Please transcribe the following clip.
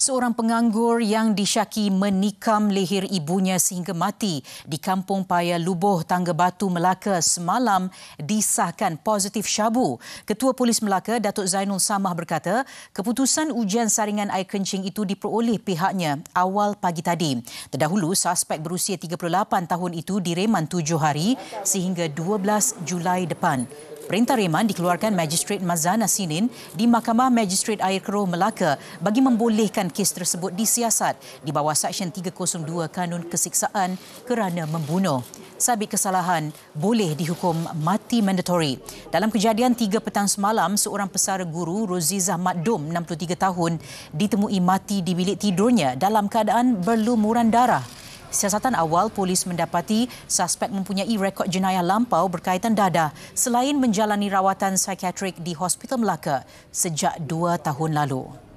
Seorang penganggur yang disyaki menikam leher ibunya sehingga mati di kampung Paya Luboh, Tangga Batu, Melaka semalam disahkan positif syabu. Ketua Polis Melaka, Datuk Zainul Samah berkata, keputusan ujian saringan air kencing itu diperoleh pihaknya awal pagi tadi. Terdahulu, suspek berusia 38 tahun itu direman tujuh hari sehingga 12 Julai depan. Perintah reman dikeluarkan Magistrate Mazana Sinin di Mahkamah Magistrate Air Keruh Melaka bagi membolehkan kes tersebut disiasat di bawah Seksyen 302 Kanun Kesiksaan kerana membunuh. Sabit kesalahan boleh dihukum mati mandatory. Dalam kejadian 3 petang semalam, seorang pesara guru Rozi Zahmat 63 tahun, ditemui mati di bilik tidurnya dalam keadaan berlumuran darah. Siasatan awal polis mendapati suspek mempunyai rekod jenayah lampau berkaitan dada selain menjalani rawatan psikiatrik di Hospital Melaka sejak dua tahun lalu.